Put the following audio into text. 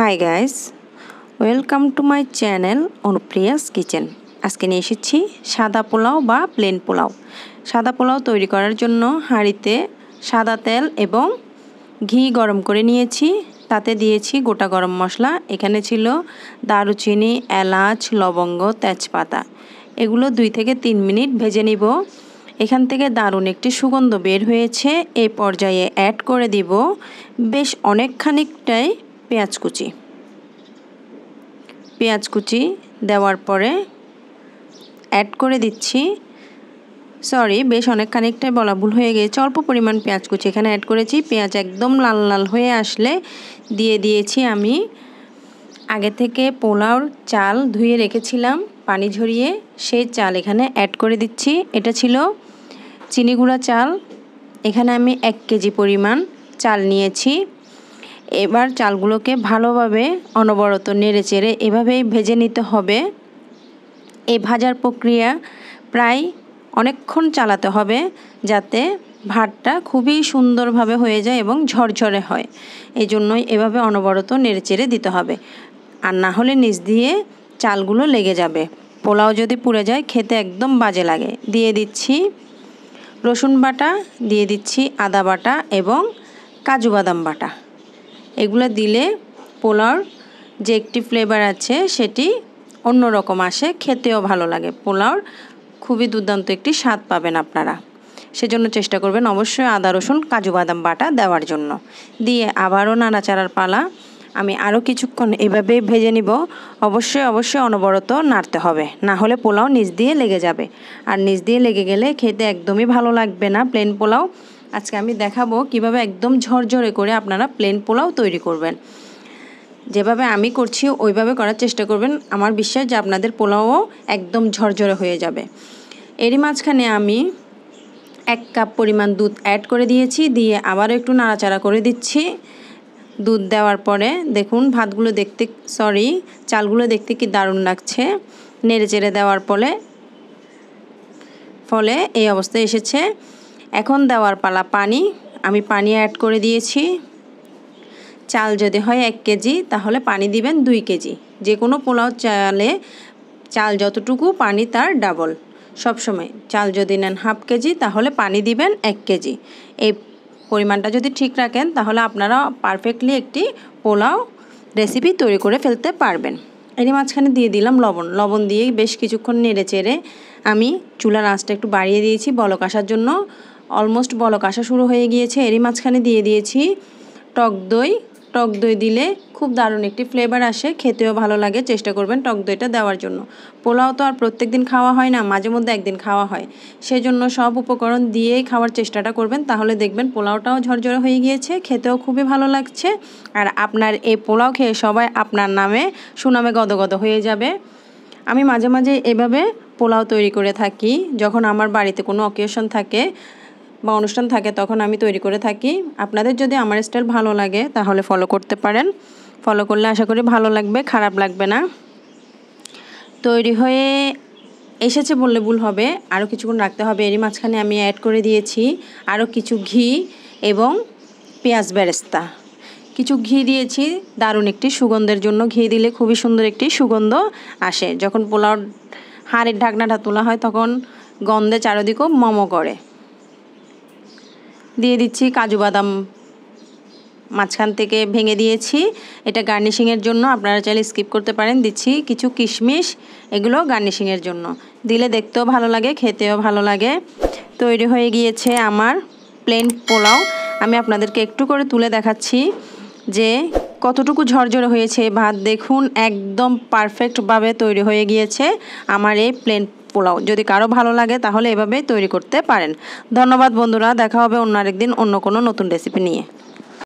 high guys welcome to my channel অনুপ্রিয়াস kitchen আজকে নিয়ে এসেছি সাদা পোলাও বা প্লেন পোলাও সাদা পোলাও তৈরি করার জন্য হাঁড়িতে সাদা তেল এবং ঘি গরম করে নিয়েছি তাতে দিয়েছি গোটা গরম মশলা এখানে ছিল দারুচিনি এলাচ লবঙ্গ তেজপাতা এগুলো দুই থেকে তিন মিনিট ভেজে নিব এখান থেকে দারুণ একটি সুগন্ধ বের হয়েছে এই পর্যায়ে অ্যাড করে দিব বেশ অনেকখানিকটাই পেঁয়াজ কুচি পেঁয়াজ কুচি দেওয়ার পরে অ্যাড করে দিচ্ছি সরি বেশ অনেক খানিকটাই বলা ভুল হয়ে গিয়েছে অল্প পরিমাণ পেঁয়াজ কুচি এখানে অ্যাড করেছি পেঁয়াজ একদম লাল লাল হয়ে আসলে দিয়ে দিয়েছি আমি আগে থেকে পোলাওর চাল ধুয়ে রেখেছিলাম পানি ঝরিয়ে সেই চাল এখানে অ্যাড করে দিচ্ছি এটা ছিল চিনিগুড়া চাল এখানে আমি এক কেজি পরিমাণ চাল নিয়েছি এবার চালগুলোকে ভালোভাবে অনবরত নেড়ে চেড়ে এভাবেই ভেজে নিতে হবে এই ভাজার প্রক্রিয়া প্রায় অনেকক্ষণ চালাতে হবে যাতে ভাতটা খুবই সুন্দরভাবে হয়ে যায় এবং ঝরঝরে হয় এই জন্যই এভাবে অনবরত নেড়ে চেড়ে দিতে হবে আর না হলে নিচ দিয়ে চালগুলো লেগে যাবে পোলাও যদি পুড়ে যায় খেতে একদম বাজে লাগে দিয়ে দিচ্ছি রসুন বাটা দিয়ে দিচ্ছি আদা বাটা এবং কাজু বাদাম বাটা এগুলো দিলে পোলাওর যে একটি ফ্লেভার আছে সেটি অন্যরকম আসে খেতেও ভালো লাগে পোলাওর খুবই দুর্দান্ত একটি স্বাদ পাবেন আপনারা সেজন্য চেষ্টা করবেন অবশ্যই আদা রসুন কাজু বাদাম বাটা দেওয়ার জন্য দিয়ে আবারও নাড়াচাড়ার পালা আমি আরও কিছুক্ষণ এভাবে ভেজে নিব অবশ্যই অবশ্যই অনবরত নাড়তে হবে না হলে পোলাও নিজ দিয়ে লেগে যাবে আর নিজ দিয়ে লেগে গেলে খেতে একদমই ভালো লাগবে না প্লেন পোলাও আজকে আমি দেখাবো কিভাবে একদম ঝরঝরে করে আপনারা প্লেন পোলাও তৈরি করবেন যেভাবে আমি করছি ওইভাবে করার চেষ্টা করবেন আমার বিশ্বাস যে আপনাদের পোলাও একদম ঝরঝরে হয়ে যাবে এরই মাঝখানে আমি এক কাপ পরিমাণ দুধ অ্যাড করে দিয়েছি দিয়ে আবারও একটু নাড়াচাড়া করে দিচ্ছি দুধ দেওয়ার পরে দেখুন ভাতগুলো দেখতে সরি চালগুলো দেখতে কি দারুণ লাগছে নেড়ে চেড়ে দেওয়ার ফলে ফলে এই অবস্থায় এসেছে এখন দেওয়ার পালা পানি আমি পানি অ্যাড করে দিয়েছি চাল যদি হয় এক কেজি তাহলে পানি দিবেন দুই কেজি যে কোনো পোলাও চালে চাল যতটুকু পানি তার ডাবল সবসময় চাল যদি নেন হাফ কেজি তাহলে পানি দিবেন এক কেজি এই পরিমাণটা যদি ঠিক রাখেন তাহলে আপনারা পারফেক্টলি একটি পোলাও রেসিপি তৈরি করে ফেলতে পারবেন এরই মাঝখানে দিয়ে দিলাম লবণ লবণ দিয়ে বেশ কিছুক্ষণ নেড়ে চেড়ে আমি চুলার আঁচটা একটু বাড়িয়ে দিয়েছি বলক আসার জন্য অলমোস্ট বলক আসা শুরু হয়ে গিয়েছে এরই মাঝখানে দিয়ে দিয়েছি টক দই টক দই দিলে খুব দারুণ একটি ফ্লেভার আসে খেতেও ভালো লাগে চেষ্টা করবেন টক দইটা দেওয়ার জন্য পোলাও তো আর প্রত্যেক দিন খাওয়া হয় না মাঝে মধ্যে একদিন খাওয়া হয় সেজন্য সব উপকরণ দিয়েই খাওয়ার চেষ্টাটা করবেন তাহলে দেখবেন পোলাওটাও ঝরঝরে হয়ে গিয়েছে খেতেও খুবই ভালো লাগছে আর আপনার এই পোলাও খেয়ে সবাই আপনার নামে সুনামে গদগদ হয়ে যাবে আমি মাঝে মাঝে এভাবে পোলাও তৈরি করে থাকি যখন আমার বাড়িতে কোনো অকেশন থাকে বা অনুষ্ঠান থাকে তখন আমি তৈরি করে থাকি আপনাদের যদি আমার স্টাইল ভালো লাগে তাহলে ফলো করতে পারেন ফলো করলে আশা করি ভালো লাগবে খারাপ লাগবে না তৈরি হয়ে এসেছে বললে ভুল হবে আরও কিছুক্ষণ রাখতে হবে এরই মাঝখানে আমি অ্যাড করে দিয়েছি আরও কিছু ঘি এবং পেঁয়াজ বেরেস্তা কিছু ঘি দিয়েছি দারুণ একটি সুগন্ধের জন্য ঘি দিলে খুবই সুন্দর একটি সুগন্ধ আসে যখন পোলাও হাড়ের ঢাকনাটা তোলা হয় তখন গন্ধে চারদিকও মমো করে দিয়ে দিচ্ছি কাজু বাদাম মাঝখান থেকে ভেঙে দিয়েছি এটা গার্নিশিংয়ের জন্য আপনারা চাইলে স্কিপ করতে পারেন দিচ্ছি কিছু কিশমিশ এগুলো গার্নিশিংয়ের জন্য দিলে দেখতেও ভালো লাগে খেতেও ভালো লাগে তৈরি হয়ে গিয়েছে আমার প্লেন পোলাও আমি আপনাদেরকে একটু করে তুলে দেখাচ্ছি যে কতটুকু ঝরঝরে হয়েছে ভাত দেখুন একদম পারফেক্টভাবে তৈরি হয়ে গিয়েছে আমার এই প্লেন পোলাও যদি কারো ভালো লাগে তাহলে এভাবেই তৈরি করতে পারেন ধন্যবাদ বন্ধুরা দেখা হবে অন্য আরেকদিন অন্য কোনো নতুন রেসিপি নিয়ে